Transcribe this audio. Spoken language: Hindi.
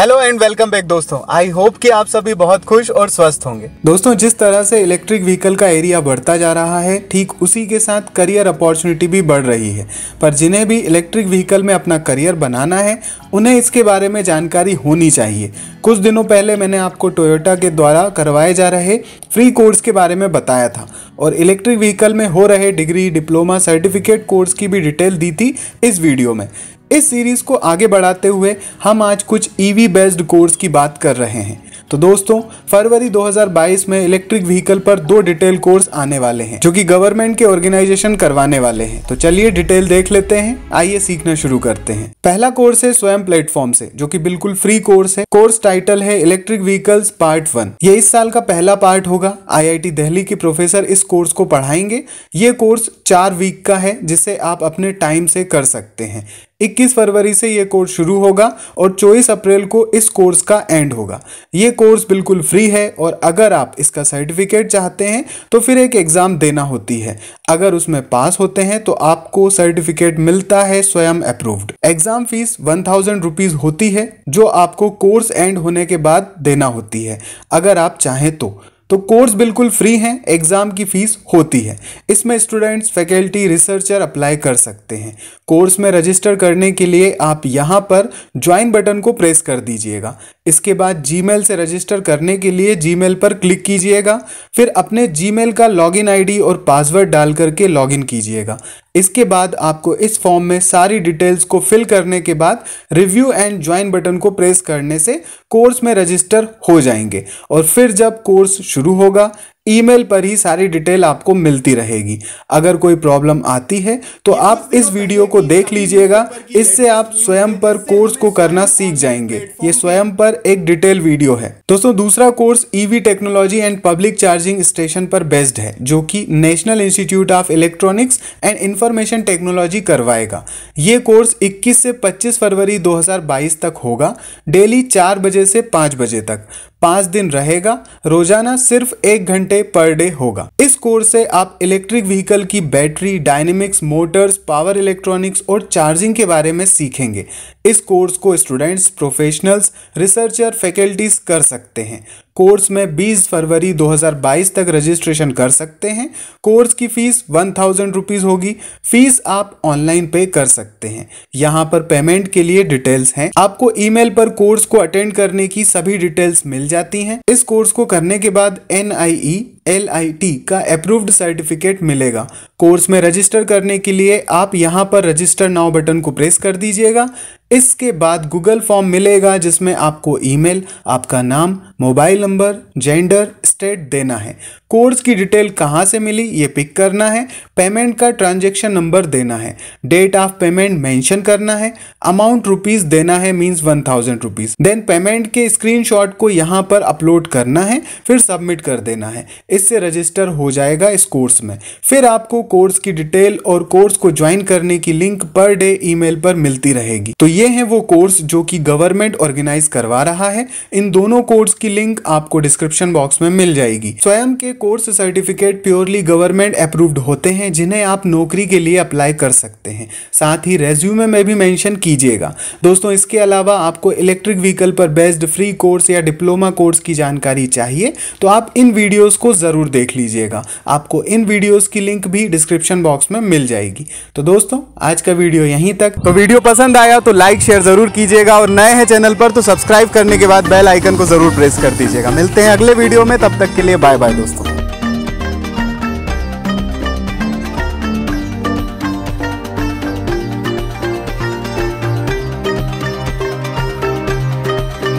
हेलो एंड वेलकम बैक दोस्तों आई होप कि आप सभी बहुत खुश और स्वस्थ होंगे दोस्तों जिस तरह से इलेक्ट्रिक व्हीकल का एरिया बढ़ता जा रहा है ठीक उसी के साथ करियर अपॉर्चुनिटी भी बढ़ रही है पर जिन्हें भी इलेक्ट्रिक व्हीकल में अपना करियर बनाना है उन्हें इसके बारे में जानकारी होनी चाहिए कुछ दिनों पहले मैंने आपको टोयोटा के द्वारा करवाए जा रहे फ्री कोर्स के बारे में बताया था और इलेक्ट्रिक व्हीकल में हो रहे डिग्री डिप्लोमा सर्टिफिकेट कोर्स की भी डिटेल दी थी इस वीडियो में इस सीरीज़ को आगे बढ़ाते हुए हम आज कुछ ईवी बेस्ड कोर्स की बात कर रहे हैं तो दोस्तों फरवरी 2022 में इलेक्ट्रिक व्हीकल पर दो डिटेल कोर्स आने वाले हैं जो कि गवर्नमेंट के ऑर्गेनाइजेशन करवाने वाले हैं तो चलिए डिटेल देख लेते हैं आइए सीखना शुरू करते हैं पहला कोर्स है स्वयं प्लेटफॉर्म से जो कि बिल्कुल फ्री कोर्स है कोर्स टाइटल है इलेक्ट्रिक व्हीकल्स पार्ट वन ये इस साल का पहला पार्ट होगा आई दिल्ली के प्रोफेसर इस कोर्स को पढ़ाएंगे ये कोर्स चार वीक का है जिसे आप अपने टाइम से कर सकते हैं 21 फरवरी से ये कोर्स शुरू होगा और 24 अप्रैल को इस कोर्स का एंड होगा ये कोर्स बिल्कुल फ्री है और अगर आप इसका सर्टिफिकेट चाहते हैं तो फिर एक एग्ज़ाम देना होती है अगर उसमें पास होते हैं तो आपको सर्टिफिकेट मिलता है Swayam approved exam fees one thousand rupees होती है जो आपको कोर्स एंड होने के बाद देना होती है अगर आप चाहें तो तो कोर्स बिल्कुल फ्री हैं एग्ज़ाम की फ़ीस होती है इसमें स्टूडेंट्स फैकल्टी रिसर्चर अप्लाई कर सकते हैं कोर्स में रजिस्टर करने के लिए आप यहाँ पर ज्वाइन बटन को प्रेस कर दीजिएगा इसके बाद जीमेल से रजिस्टर करने के लिए जीमेल पर क्लिक कीजिएगा फिर अपने जीमेल का लॉगिन आईडी और पासवर्ड डाल करके लॉगिन कीजिएगा इसके बाद आपको इस फॉर्म में सारी डिटेल्स को फिल करने के बाद रिव्यू एंड ज्वाइन बटन को प्रेस करने से कोर्स में रजिस्टर हो जाएंगे और फिर जब कोर्स शुरू होगा ईमेल पर ही सारी डिटेल आपको मिलती रहेगी अगर कोई प्रॉब्लम आती है तो आप तो इस वीडियो को देख लीजिएगा इससे आप स्वयं तो पर कोर्स को करना सीख जाएंगे ये स्वयं पर एक डिटेल वीडियो है दोस्तों दूसरा course EV technology and public charging station पर बेस्ड है जो कि national institute of electronics and information technology करवाएगा ये कोर्स इक्कीस से पच्चीस फरवरी दो तक होगा डेली चार बजे से पाँच बजे तक पाँच दिन रहेगा रोजाना सिर्फ एक घंटे पर डे होगा इस कोर्स से आप इलेक्ट्रिक व्हीकल की battery dynamics motors power electronics और चार्जिंग के बारे में सीखेंगे इस कोर्स को स्टूडेंट्स प्रोफेशनल्स रिसर्चर फैकल्टीज कर सकते हैं कोर्स में 20 फरवरी 2022 तक रजिस्ट्रेशन कर सकते हैं कोर्स की फ़ीस वन थाउजेंड रुपीज़ होगी फ़ीस आप ऑनलाइन पे कर सकते हैं यहाँ पर पेमेंट के लिए डिटेल्स हैं आपको ईमेल पर कोर्स को अटेंड करने की सभी डिटेल्स मिल जाती हैं इस कोर्स को करने के बाद एन एल आई टी का अप्रूव्ड सर्टिफिकेट मिलेगा कोर्स में रजिस्टर करने के लिए आप यहाँ पर रजिस्टर नाउ बटन को प्रेस कर दीजिएगा इसके बाद गूगल फॉर्म मिलेगा जिसमें आपको ईमेल, आपका नाम मोबाइल नंबर जेंडर स्टेट देना है कोर्स की डिटेल कहाँ से मिली ये पिक करना है पेमेंट का ट्रांजेक्शन नंबर देना है डेट ऑफ पेमेंट मेंशन करना है अमाउंट रुपीज़ देना है means one thousand rupees then payment के स्क्रीनशॉट को यहाँ पर अपलोड करना है फिर सबमिट कर देना है इससे रजिस्टर हो जाएगा इस कोर्स में फिर आपको कोर्स की डिटेल और कोर्स को ज्वाइन करने की लिंक पर डे ईमेल पर मिलती रहेगी तो ये है वो कोर्स जो कि गवर्नमेंट ऑर्गेनाइज करवा रहा है इन दोनों कोर्स की लिंक आपको डिस्क्रिप्शन बॉक्स में मिल जाएगी स्वयं के course certificate purely government approved होते हैं जिन्हें आप नौकरी के लिए अप्लाई कर सकते हैं साथ ही रेज्यूमे में भी मेंशन कीजिएगा दोस्तों इसके अलावा आपको इलेक्ट्रिक व्हीकल पर बेस्ड फ्री कोर्स या डिप्लोमा कोर्स की जानकारी चाहिए तो आप इन वीडियोस को ज़रूर देख लीजिएगा आपको इन वीडियोस की लिंक भी डिस्क्रिप्शन बॉक्स में मिल जाएगी तो दोस्तों आज का वीडियो यहीं तक तो वीडियो पसंद आया तो लाइक शेयर ज़रूर कीजिएगा और नए हैं चैनल पर तो सब्सक्राइब करने के बाद बेल आइकन को ज़रूर प्रेस कर दीजिएगा मिलते हैं अगले वीडियो में तब तक के लिए बाय बाय दोस्तों